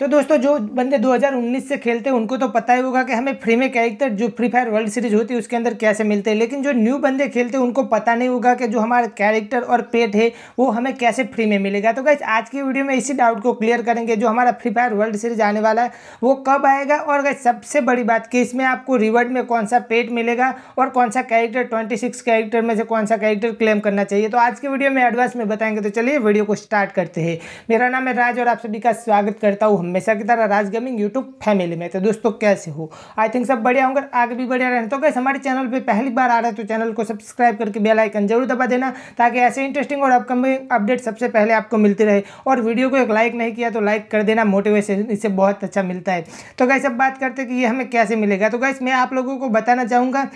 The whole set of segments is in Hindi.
तो दोस्तों जो बंदे 2019 से खेलते हैं उनको तो पता ही होगा कि हमें फ्री में कैरेक्टर जो फ्री फायर वर्ल्ड सीरीज होती है उसके अंदर कैसे मिलते हैं लेकिन जो न्यू बंदे खेलते हैं उनको पता नहीं होगा कि जो हमारा कैरेक्टर और पेट है वो हमें कैसे फ्री में मिलेगा तो गैस आज की वीडियो में इसी डाउट को क्लियर करेंगे जो हमारा फ्री फायर वर्ल्ड सीरीज आने वाला है वो कब आएगा और गैस सबसे बड़ी बात कि इसमें आपको रिवर्ड में कौन सा पेट मिलेगा और कौन सा कैरेक्टर ट्वेंटी कैरेक्टर में से कौन सा कैरेक्टर क्लेम करना चाहिए तो आज की वीडियो में एडवांस में बताएंगे तो चलिए वीडियो को स्टार्ट करते हैं मेरा नाम है राज और आप सभी का स्वागत करता हूँ हमेशा की तरह राज गेमिंग यूट्यूब फैमिली में तो दोस्तों कैसे हो आई थिंक सब बढ़िया होंगे आगे भी बढ़िया रहें तो कैसे हमारे चैनल पर पहली बार आ रहे हैं तो चैनल को सब्सक्राइब करके बेल आइकन जरूर दबा देना ताकि ऐसे इंटरेस्टिंग और अपकमिंग अपडेट सबसे पहले आपको मिलती रहे और वीडियो को एक लाइक नहीं किया तो लाइक कर देना मोटिवेशन इससे बहुत अच्छा मिलता है तो कैसे अब बात करते कि ये हमें कैसे मिलेगा तो कैसे मैं आप लोगों को बताना चाहूँगा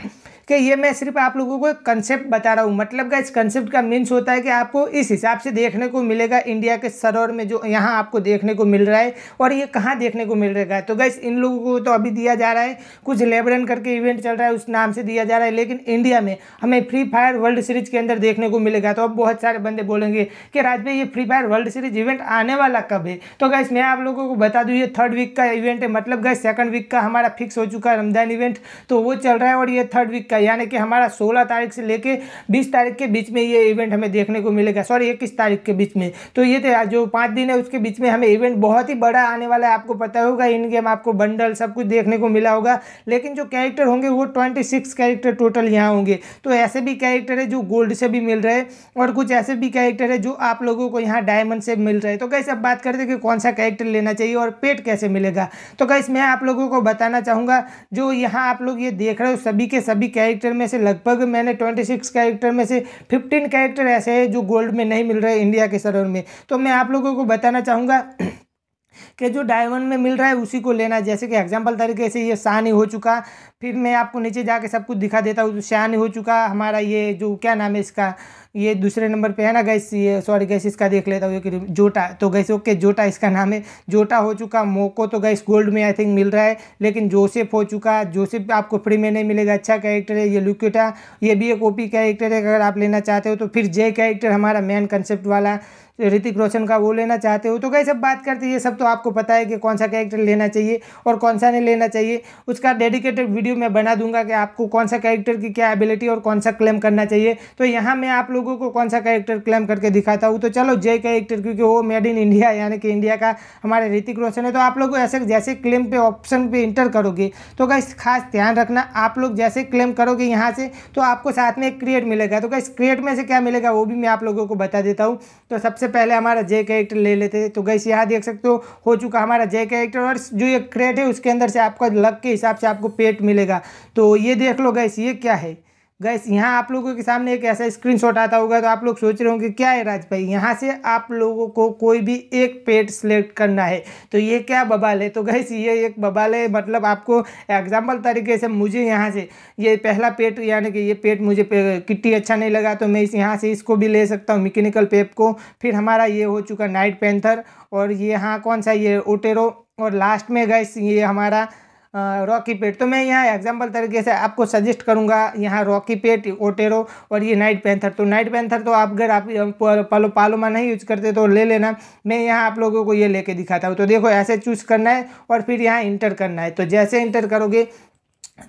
कि ये मैं सिर्फ आप लोगों को कंसेप्ट बता रहा हूँ मतलब का इस कंसेप्ट का मीन्स होता है कि आपको इस हिसाब से देखने को मिलेगा इंडिया के सरोवर में जो यहाँ आपको देखने को मिल रहा है और ये कहाँ देखने को मिल रहा है तो गैस इन लोगों को तो अभी दिया जा रहा है कुछ लेबरन करके इवेंट चल रहा है उस नाम से दिया जा रहा है लेकिन इंडिया में हमें फ्री फायर वर्ल्ड सीरीज के अंदर देखने को मिलेगा तो अब बहुत सारे बंदे बोलेंगे कि राज भाई ये free fire world series event आने वाला कब है तो गैस मैं आप लोगों को बता दूँ ये थर्ड वीक का इवेंट है मतलब गैस सेकंड वीक का हमारा फिक्स हो चुका है रमजान इवेंट तो वो चल रहा है और ये थर्ड वीक का का यानी कि हमारा सोलह तारीख से लेकर बीस तारीख के बीच में ये इवेंट हमें देखने को मिलेगा सॉरी इक्कीस तारीख के बीच में तो ये थे जो पाँच दिन है उसके बीच में हमें इवेंट बहुत ही बड़ा आने वाला है आपको पता होगा इन गेम आपको बंडल सब कुछ देखने को मिला होगा लेकिन जो कैरेक्टर होंगे वो ट्वेंटी सिक्स कैरेक्टर टोटल यहाँ होंगे तो ऐसे भी कैरेक्टर है जो गोल्ड से भी मिल रहे हैं और कुछ ऐसे भी कैरेक्टर है जो आप लोगों को यहाँ डायमंड से मिल रहे हैं तो कैसे अब बात करते हैं कि कौन सा कैरेक्टर लेना चाहिए और पेट कैसे मिलेगा तो कैसे मैं आप लोगों को बताना चाहूँगा जो यहाँ आप लोग ये देख रहे हो सभी के सभी कैरेक्टर कैरेक्टर में से लगभग मैंने 26 कैरेक्टर में से 15 कैरेक्टर ऐसे हैं जो गोल्ड में नहीं मिल रहे इंडिया के सर्वर में तो मैं आप लोगों को बताना चाहूँगा के जो डायमंड में मिल रहा है उसी को लेना है जैसे कि एग्जाम्पल तरीके से ये शानी हो चुका फिर मैं आपको नीचे जाके सब कुछ दिखा देता हूँ शानी हो चुका हमारा ये जो क्या नाम है इसका ये दूसरे नंबर पे है ना गैस ये सॉरी गैस इसका देख लेता हूँ कि जोटा तो गैस ओके जोटा इसका नाम है जोटा हो चुका मोको तो गैस गोल्ड में आई थिंक मिल रहा है लेकिन जोसेफ हो चुका जोसेफ आपको फ्री में नहीं मिलेगा अच्छा कैरेक्टर है ये लुक्यूटा ये भी एक ओपी कैरेक्टर है अगर आप लेना चाहते हो तो फिर जे कैरेक्टर हमारा मेन कंसेप्ट वाला तो ऋतिक रोशन का वो लेना चाहते हो तो कई सब बात करते ये सब तो आपको पता है कि कौन सा कैरेक्टर लेना चाहिए और कौन सा नहीं लेना चाहिए उसका डेडिकेटेड वीडियो मैं बना दूंगा कि आपको कौन सा कैरेक्टर की क्या एबिलिटी और कौन सा क्लेम करना चाहिए तो यहाँ मैं आप लोगों को कौन सा कैरेक्टर क्लेम करके दिखाता हूँ तो चलो जय कैरेक्टर क्योंकि वो मेड इन इंडिया यानी कि इंडिया का हमारे ऋतिक रोशन है तो आप लोग ऐसे जैसे क्लेम पे ऑप्शन पे इंटर करोगे तो गाइस खास ध्यान रखना आप लोग जैसे क्लेम करोगे यहाँ से तो आपको साथ में एक क्रिएट मिलेगा तो गाइस क्रिएट में से क्या मिलेगा वो भी मैं आप लोगों को बता देता हूँ तो सबसे सबसे पहले हमारा जे कैरेक्टर ले लेते थे तो गैस यहाँ देख सकते हो हो चुका हमारा जे कैरेक्टर और जो ये क्रेट है उसके अंदर से आपका लक के हिसाब से आपको पेट मिलेगा तो ये देख लो गैस ये क्या है गैस यहाँ आप लोगों के सामने एक ऐसा स्क्रीनशॉट आता होगा तो आप लोग सोच रहे होंगे क्या है राज भाई यहाँ से आप लोगों को कोई भी एक पेट सेलेक्ट करना है तो ये क्या बबाल है तो गैस ये एक बबाल है मतलब आपको एग्जाम्पल तरीके से मुझे यहाँ से ये पहला पेट यानी कि ये पेट मुझे पे, किट्टी अच्छा नहीं लगा तो मैं इस यहाँ से इसको भी ले सकता हूँ मिकेनिकल पेप को फिर हमारा ये हो चुका नाइट पेंथर और ये यहाँ कौन सा ये ओटेरो और लास्ट में गैस ये हमारा रॉकी पेट तो मैं यहाँ एग्जाम्पल तरीके से आपको सजेस्ट करूँगा यहाँ रॉकी पेट ओटेरो और ये नाइट पैंथर तो नाइट पैंथर तो आप अगर आप पालो पालोमा नहीं यूज करते तो ले लेना मैं यहाँ आप लोगों को ये लेके दिखाता हूँ तो देखो ऐसे चूज करना है और फिर यहाँ इंटर करना है तो जैसे इंटर करोगे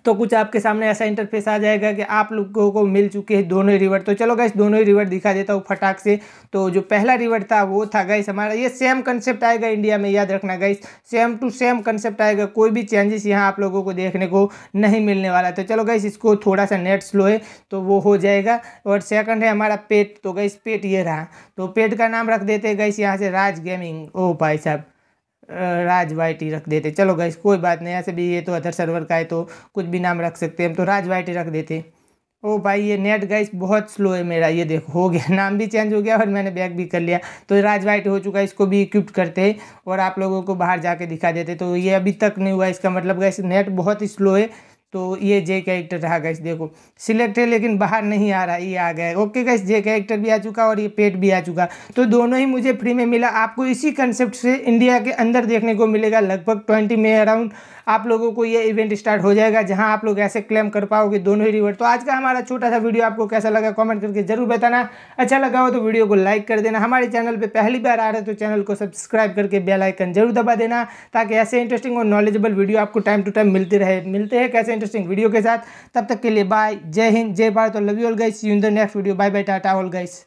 तो कुछ आपके सामने ऐसा इंटरफेस आ जाएगा कि आप लोगों को मिल चुके हैं दोनों ही रिवर्ट तो चलो गैस दोनों ही रिवर दिखा देता हूँ फटाक से तो जो पहला रिवर था वो था गैस हमारा ये सेम कंसेप्ट आएगा इंडिया में याद रखना guys same to same concept आएगा कोई भी चेंजेस यहाँ आप लोगों को देखने को नहीं मिलने वाला तो चलो गैस इसको थोड़ा सा नेट स्लो है तो वो हो जाएगा और सेकंड है हमारा पेट तो गैस पेट ये रहा तो पेट का नाम रख देते गैस यहाँ से राज गेमिंग ओ भाई साहब राज वाइटी रख देते चलो गाइस कोई बात नहीं ऐसे भी ये तो अदर सर्वर का है तो कुछ भी नाम रख सकते हैं हम तो राज वाइटी रख देते ओ भाई ये नेट गाइस बहुत स्लो है मेरा ये देखो हो गया नाम भी चेंज हो गया और मैंने बैक भी कर लिया तो राज वाइट हो चुका है इसको भी इक्विप्ट करते और आप लोगों को बाहर जाके दिखा देते तो ये अभी तक नहीं हुआ इसका मतलब गाइस नेट बहुत ही स्लो है तो ये जे कैरेक्टर रहा गैस देखो सिलेक्ट है लेकिन बाहर नहीं आ रहा ये आ गया ओके गैस जे कैरेक्टर भी आ चुका और ये पेट भी आ चुका तो दोनों ही मुझे फ्री में मिला आपको इसी कंसेप्ट से इंडिया के अंदर देखने को मिलेगा लगभग ट्वेंटी में अराउंड आप लोगों को ये इवेंट स्टार्ट हो जाएगा जहाँ आप लोग ऐसे क्लेम कर पाओगे दोनों ही रिवर्ड तो आज का हमारा छोटा सा वीडियो आपको कैसा लगा कॉमेंट करके जरूर बताना अच्छा लगा हो तो वीडियो को लाइक कर देना हमारे चैनल पर पहली बार आ रहे तो चैनल को सब्सक्राइब करके बेलाइकन जरूर दबा देना ताकि ऐसे इंटरेस्टिंग और नॉलेजेबल वीडियो आपको टाइम टू टाइम मिलते रहे मिलते हैं कैसे इंटरेस्टिंग वीडियो के साथ तब तक के लिए बाय जय हिंद जय भारत और love you all guys you in the next video bye bye tata all guys